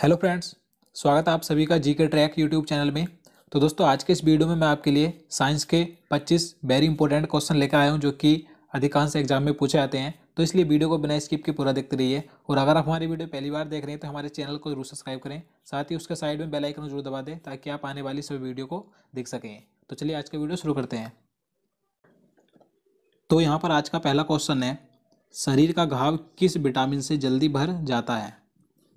hello friends स्वागत है आप सभी का जी के ट्रैक यूट्यूब चैनल में तो दोस्तों आज के इस वीडियो में मैं आपके लिए साइंस के 25 वेरी इंपॉर्टेंट क्वेश्चन लेकर आया हूं जो कि अधिकांश एग्जाम में पूछे जाते हैं तो इसलिए वीडियो को बिना स्किप के पूरा देखते रहिए और अगर आप हमारी वीडियो पहली बार देख रहे हैं तो हमारे चैनल को जरूर सब्सक्राइब करें साथ ही उसके साइड में बेलाइकन जरूर दबा दें ताकि आप आने वाली सभी वीडियो को देख सकें तो चलिए आज का वीडियो शुरू करते हैं तो यहाँ पर आज का पहला क्वेश्चन है शरीर का घाव किस विटामिन से जल्दी भर जाता है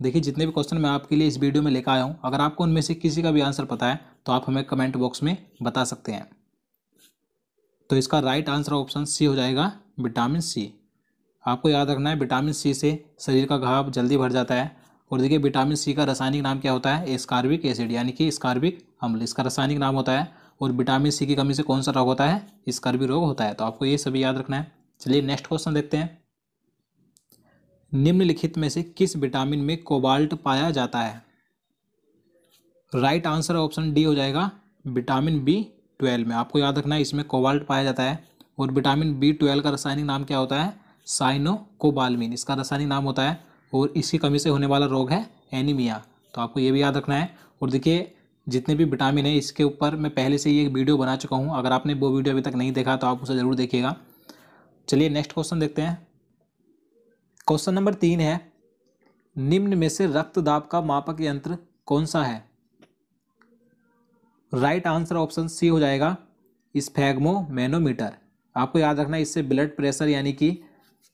देखिए जितने भी क्वेश्चन मैं आपके लिए इस वीडियो में लेकर आया हूँ अगर आपको उनमें से किसी का भी आंसर पता है तो आप हमें कमेंट बॉक्स में बता सकते हैं तो इसका राइट आंसर ऑप्शन सी हो जाएगा विटामिन सी आपको याद रखना है विटामिन सी से शरीर का घाव जल्दी भर जाता है और देखिए विटामिन सी का रासायनिक नाम क्या होता है स्कार्बिक एसिड यानी कि स्कार्बिक अम्ल इसका रासायनिक नाम होता है और विटामिन सी की कमी से कौन सा रोग होता है स्कार्बिक रोग होता है तो आपको ये सभी याद रखना है चलिए नेक्स्ट क्वेश्चन देखते हैं निम्नलिखित में से किस विटामिन में कोबाल्ट पाया जाता है राइट आंसर ऑप्शन डी हो जाएगा विटामिन बी ट्वेल्व में आपको याद रखना है इसमें कोबाल्ट पाया जाता है और विटामिन बी ट्वेल्व का रासायनिक नाम क्या होता है साइनो कोबालमिन इसका रासायनिक नाम होता है और इसकी कमी से होने वाला रोग है एनीमिया तो आपको ये भी याद रखना है और देखिए जितने भी विटामिन है इसके ऊपर मैं पहले से ही एक वीडियो बना चुका हूँ अगर आपने वो वीडियो अभी तक नहीं देखा तो आप उसे ज़रूर देखिएगा चलिए नेक्स्ट क्वेश्चन देखते हैं क्वेश्चन नंबर तीन है निम्न में से रक्त दाब का मापक यंत्र कौन सा है राइट आंसर ऑप्शन सी हो जाएगा मैनोमीटर आपको याद रखना इससे ब्लड प्रेशर यानी कि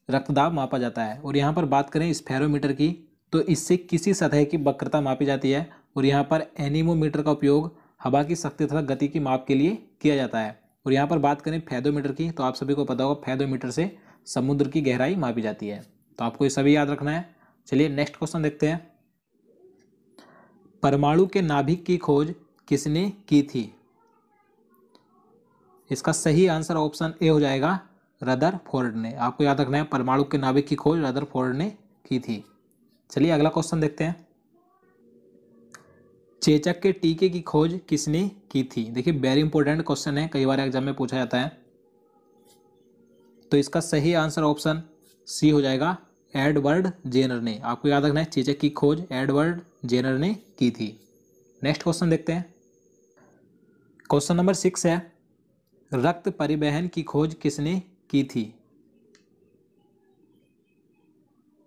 रक्तदाब मापा जाता है और यहाँ पर बात करें स्फेरोमीटर की तो इससे किसी सतह की वक्रता मापी जाती है और यहाँ पर एनीमोमीटर का उपयोग हवा की शक्ति तथा गति की माप के लिए किया जाता है और यहाँ पर बात करें फैदोमीटर की तो आप सभी को पता होगा फैदोमीटर से समुद्र की गहराई मापी जाती है तो आपको ये सभी याद रखना है चलिए नेक्स्ट क्वेश्चन देखते हैं परमाणु के नाभिक की खोज किसने की थी इसका सही आंसर ऑप्शन ए हो जाएगा रदर फोर्ड ने आपको याद रखना है परमाणु के नाभिक की खोज रदर फोर्ड ने की थी चलिए अगला क्वेश्चन देखते हैं चेचक के टीके की खोज किसने की थी देखिए वेरी इंपॉर्टेंट क्वेश्चन है कई बार एग्जाम में पूछा जाता है तो इसका सही आंसर ऑप्शन सी हो जाएगा एडवर्ड जेनर ने आपको याद रखना है चेचक की खोज एडवर्ड जेनर ने की थी नेक्स्ट क्वेश्चन देखते हैं क्वेश्चन नंबर सिक्स है रक्त परिवहन की खोज किसने की थी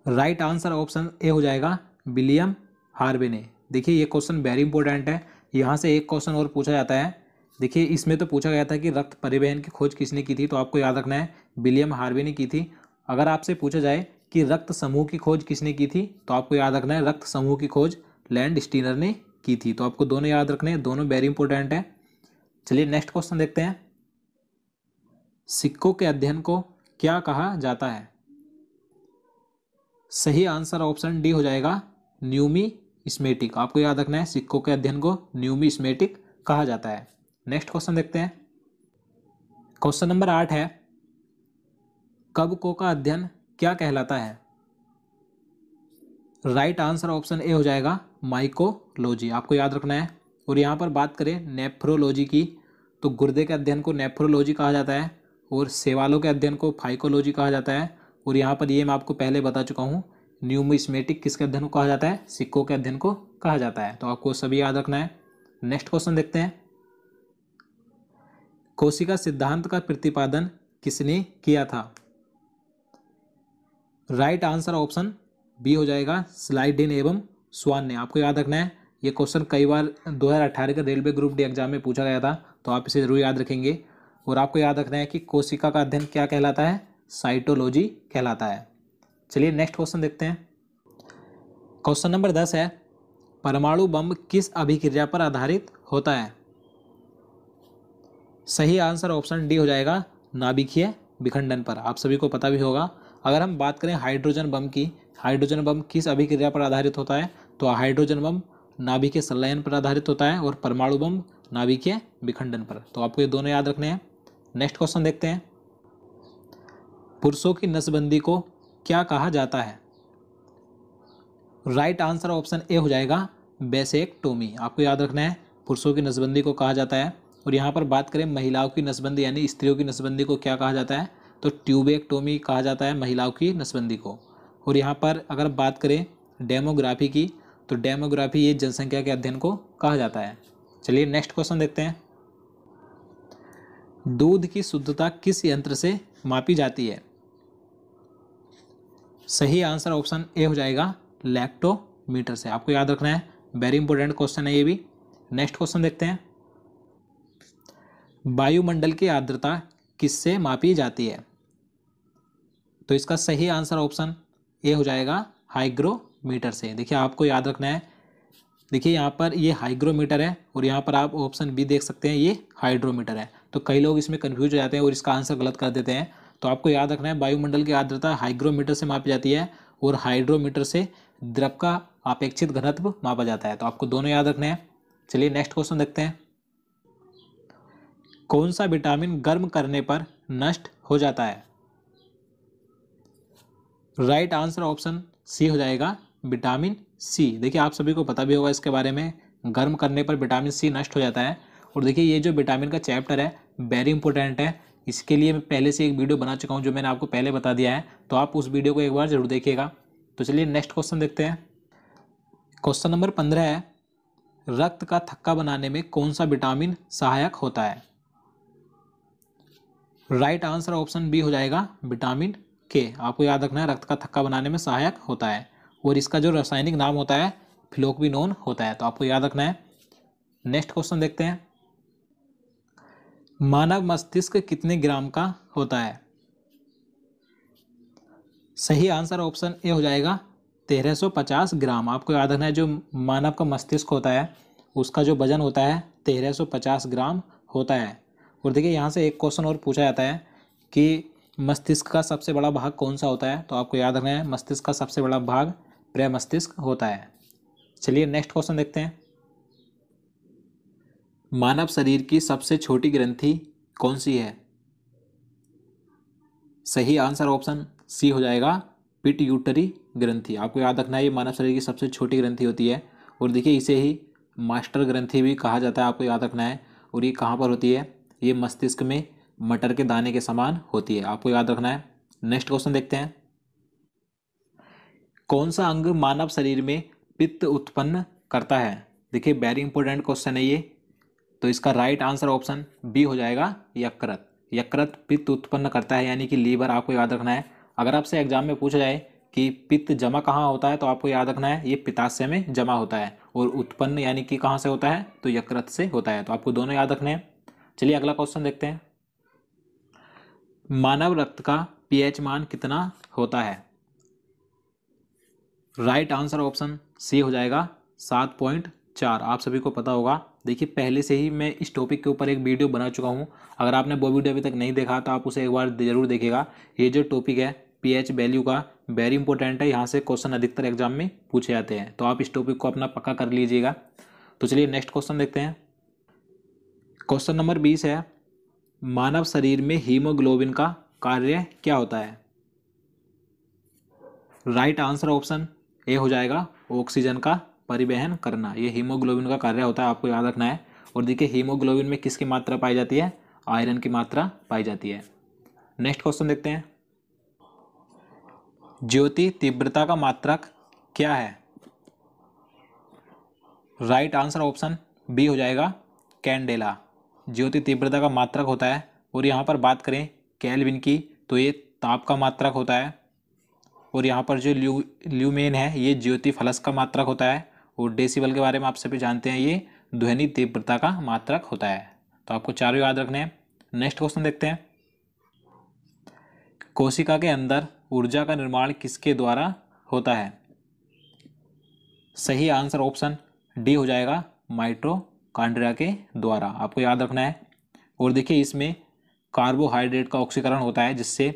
राइट आंसर ऑप्शन ए हो जाएगा विलियम हार्वे ने देखिए ये क्वेश्चन वेरी इंपॉर्टेंट है यहाँ से एक क्वेश्चन और पूछा जाता है देखिए इसमें तो पूछा गया था कि रक्त परिवहन की खोज किसने की थी तो आपको याद रखना है विलियम हार्वे ने की थी अगर आपसे पूछा जाए कि रक्त समूह की खोज किसने की थी तो आपको याद रखना है रक्त समूह की खोज लैंड स्टीनर ने की थी तो आपको दोनों याद रखने हैं दोनों वेरी इंपॉर्टेंट है चलिए नेक्स्ट क्वेश्चन देखते हैं सिक्कों के अध्ययन को क्या कहा जाता है सही आंसर ऑप्शन डी हो जाएगा न्यूमी स्मेटिक आपको याद रखना है सिक्कों के अध्ययन को न्यूमी स्मेटिक कहा जाता है नेक्स्ट क्वेश्चन देखते हैं क्वेश्चन नंबर आठ है कवकों का अध्ययन क्या कहलाता है राइट आंसर ऑप्शन ए हो जाएगा माइकोलॉजी आपको याद रखना है और यहाँ पर बात करें नेफ्रोलॉजी की तो गुर्दे के अध्ययन को नेफ्रोलॉजी कहा जाता है और सेवालों के अध्ययन को फाइकोलॉजी कहा जाता है और यहाँ पर ये मैं आपको पहले बता चुका हूँ न्यूमिस्मेटिक किसके अध्ययन को कहा जाता है सिक्कों के अध्ययन को कहा जाता है तो आपको सभी याद रखना है नेक्स्ट क्वेश्चन देखते हैं कोशिका सिद्धांत का प्रतिपादन किसने किया था राइट आंसर ऑप्शन बी हो जाएगा स्लाइड इन एवं स्वान ने आपको याद रखना है ये क्वेश्चन कई बार 2018 के रेलवे ग्रुप डी एग्जाम में पूछा गया था तो आप इसे ज़रूर याद रखेंगे और आपको याद रखना है कि कोशिका का अध्ययन क्या कहलाता है साइटोलॉजी कहलाता है चलिए नेक्स्ट क्वेश्चन देखते हैं क्वेश्चन नंबर दस है परमाणु बम किस अभिक्रिया पर आधारित होता है सही आंसर ऑप्शन डी हो जाएगा नाभिकीय विखंडन पर आप सभी को पता भी होगा अगर हम बात करें हाइड्रोजन बम की हाइड्रोजन बम किस अभिक्रिया पर आधारित होता है तो हाइड्रोजन बम नाभिक के संलयन पर आधारित होता है और परमाणु बम नाभिक के विखंडन पर तो आपको ये दोनों याद रखने हैं नेक्स्ट क्वेश्चन देखते हैं पुरुषों की नसबंदी को क्या कहा जाता है राइट आंसर ऑप्शन ए हो जाएगा बेसेक टोमी आपको याद रखना है पुरुषों की नसबंदी को कहा जाता है और यहाँ पर बात करें महिलाओं की नसबंदी यानी स्त्रियों की नसबंदी को क्या कहा जाता है तो ट्यूबेक्टोमी कहा जाता है महिलाओं की नसबंदी को और यहाँ पर अगर बात करें डेमोग्राफी की तो डेमोग्राफी ये जनसंख्या के अध्ययन को कहा जाता है चलिए नेक्स्ट क्वेश्चन देखते हैं दूध की शुद्धता किस यंत्र से मापी जाती है सही आंसर ऑप्शन ए हो जाएगा लैक्टोमीटर से आपको याद रखना है वेरी इंपॉर्टेंट क्वेश्चन है ये भी नेक्स्ट क्वेश्चन देखते हैं वायुमंडल की आर्द्रता किससे मापी जाती है तो इसका सही आंसर ऑप्शन ए हो जाएगा हाइग्रोमीटर से देखिए आपको याद रखना है देखिए यहाँ पर ये हाइग्रोमीटर है और यहाँ पर आप ऑप्शन बी देख सकते हैं ये हाइड्रोमीटर है तो कई लोग इसमें कन्फ्यूज हो जाते हैं और इसका आंसर गलत कर देते हैं तो आपको याद रखना है वायुमंडल की आर्द्रता हाइग्रोमीटर से मापी जाती है और हाइड्रोमीटर से द्रव का अपेक्षित घनत्व मापा जाता है तो आपको दोनों याद रखना है चलिए नेक्स्ट क्वेश्चन देखते हैं कौन सा विटामिन गर्म करने पर नष्ट हो जाता है राइट आंसर ऑप्शन सी हो जाएगा विटामिन सी देखिए आप सभी को पता भी होगा इसके बारे में गर्म करने पर विटामिन सी नष्ट हो जाता है और देखिए ये जो विटामिन का चैप्टर है वेरी इंपॉर्टेंट है इसके लिए मैं पहले से एक वीडियो बना चुका हूँ जो मैंने आपको पहले बता दिया है तो आप उस वीडियो को एक बार ज़रूर देखिएगा तो चलिए नेक्स्ट क्वेश्चन देखते हैं क्वेश्चन नंबर पंद्रह है रक्त का थक्का बनाने में कौन सा विटामिन सहायक होता है राइट आंसर ऑप्शन बी हो जाएगा विटामिन के आपको याद रखना है रक्त का थक्का बनाने में सहायक होता है और इसका जो रासायनिक नाम होता है फिलोकविनोन होता है तो आपको याद रखना है नेक्स्ट क्वेश्चन देखते हैं मानव मस्तिष्क कितने ग्राम का होता है सही आंसर ऑप्शन ए हो जाएगा 1350 ग्राम आपको याद रखना है जो मानव का मस्तिष्क होता है उसका जो वजन होता है 1350 ग्राम होता है और देखिए यहाँ से एक क्वेश्चन और पूछा जाता है कि मस्तिष्क का सबसे बड़ा भाग कौन सा होता है तो आपको याद रखना है मस्तिष्क का सबसे बड़ा भाग प्रे मस्तिष्क होता है चलिए नेक्स्ट क्वेश्चन देखते हैं मानव शरीर की सबसे छोटी ग्रंथि कौन सी है सही आंसर ऑप्शन सी हो जाएगा पिट यूटरी ग्रंथि आपको याद रखना है ये मानव शरीर की सबसे छोटी ग्रंथि होती है और देखिए इसे ही मास्टर ग्रंथि भी कहा जाता है आपको याद रखना है और ये कहाँ पर होती है ये मस्तिष्क में मटर के दाने के समान होती है आपको याद रखना है नेक्स्ट क्वेश्चन देखते हैं कौन सा अंग मानव शरीर में पित्त उत्पन्न करता है देखिए वेरी इंपॉर्टेंट क्वेश्चन है ये तो इसका राइट आंसर ऑप्शन बी हो जाएगा यकृत यकृत पित्त उत्पन्न करता है यानी कि लीवर आपको याद रखना है अगर आपसे एग्जाम में पूछा जाए कि पित्त जमा कहाँ होता है तो आपको याद रखना है ये पिताशय में जमा होता है और उत्पन्न यानी कि कहाँ से होता है तो यकृत से होता है तो आपको दोनों याद रखने हैं चलिए अगला क्वेश्चन देखते हैं मानव रक्त का पीएच मान कितना होता है राइट आंसर ऑप्शन सी हो जाएगा सात पॉइंट चार आप सभी को पता होगा देखिए पहले से ही मैं इस टॉपिक के ऊपर एक वीडियो बना चुका हूँ अगर आपने वो वीडियो अभी तक नहीं देखा तो आप उसे एक बार जरूर देखेगा ये जो टॉपिक है पीएच वैल्यू का वेरी इंपॉर्टेंट है यहाँ से क्वेश्चन अधिकतर एग्जाम में पूछे जाते हैं तो आप इस टॉपिक को अपना पक्का कर लीजिएगा तो चलिए नेक्स्ट क्वेश्चन देखते हैं क्वेश्चन नंबर बीस है मानव शरीर में हीमोग्लोबिन का कार्य क्या होता है राइट आंसर ऑप्शन ए हो जाएगा ऑक्सीजन का परिवहन करना ये हीमोग्लोबिन का कार्य होता है आपको याद रखना है और देखिए हीमोग्लोबिन में किसकी मात्रा पाई जाती है आयरन की मात्रा पाई जाती है नेक्स्ट क्वेश्चन देखते हैं ज्योति तीव्रता का मात्रक क्या है राइट आंसर ऑप्शन बी हो जाएगा कैंडेला ज्योति तीव्रता का मात्रक होता है और यहाँ पर बात करें कैलविन की तो ये ताप का मात्रक होता है और यहाँ पर जो ल्यू ल्यूमेन है ये ज्योति फलस का मात्रक होता है और डेसिबल के बारे में आप सभी जानते हैं ये ध्वनि तीव्रता का मात्रक होता है तो आपको चारों याद रखने हैं नेक्स्ट क्वेश्चन देखते हैं कोशिका के अंदर ऊर्जा का निर्माण किसके द्वारा होता है सही आंसर ऑप्शन डी हो जाएगा माइट्रो कांड्रिया के द्वारा आपको याद रखना है और देखिए इसमें कार्बोहाइड्रेट का ऑक्सीकरण होता है जिससे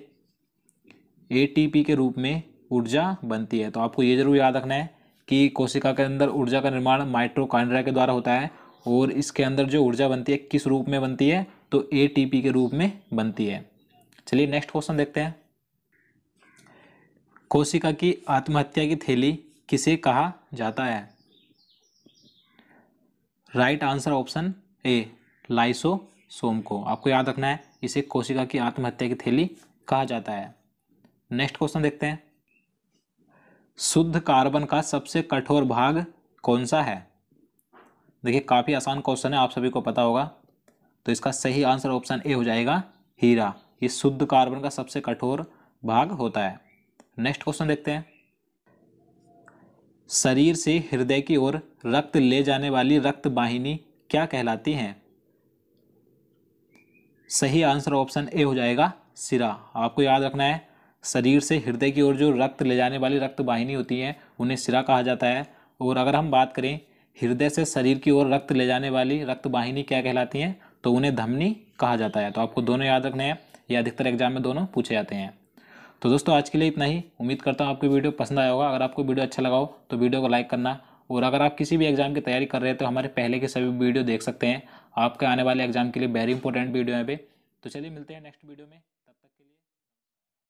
एटीपी के रूप में ऊर्जा बनती है तो आपको ये जरूर याद रखना है कि कोशिका के अंदर ऊर्जा का निर्माण माइट्रोकांड्रिया के द्वारा होता है और इसके अंदर जो ऊर्जा बनती है किस रूप में बनती है तो ए के रूप में बनती है चलिए नेक्स्ट क्वेश्चन देखते हैं कोशिका की आत्महत्या की थैली किसे कहा जाता है राइट आंसर ऑप्शन ए सोम को आपको याद रखना है इसे कोशिका की आत्महत्या की थैली कहा जाता है नेक्स्ट क्वेश्चन देखते हैं शुद्ध कार्बन का सबसे कठोर भाग कौन सा है देखिए काफ़ी आसान क्वेश्चन है आप सभी को पता होगा तो इसका सही आंसर ऑप्शन ए हो जाएगा हीरा ये शुद्ध कार्बन का सबसे कठोर भाग होता है नेक्स्ट क्वेश्चन देखते हैं शरीर से हृदय की ओर रक्त ले जाने वाली रक्त वाहिनी क्या कहलाती हैं सही आंसर ऑप्शन ए हो जाएगा सिरा आपको याद रखना है शरीर से हृदय की ओर जो रक्त ले जाने वाली रक्त वाहिनी होती है उन्हें सिरा कहा जाता है और अगर हम बात करें हृदय से शरीर की ओर रक्त ले जाने वाली रक्त वाहिनी क्या कहलाती हैं तो उन्हें धमनी कहा जाता है तो आपको दोनों याद रखने हैं ये अधिकतर एग्जाम में दोनों पूछे जाते हैं तो दोस्तों आज के लिए इतना ही उम्मीद करता हूँ आपको वीडियो पसंद आया होगा अगर आपको वीडियो अच्छा लगा हो तो वीडियो को लाइक करना और अगर आप किसी भी एग्ज़ाम की तैयारी कर रहे हैं तो हमारे पहले के सभी वीडियो देख सकते हैं आपके आने वाले एग्ज़ाम के लिए वेरी इंपॉर्टेंट वीडियो है पे तो चलिए मिलते हैं नेक्स्ट वीडियो में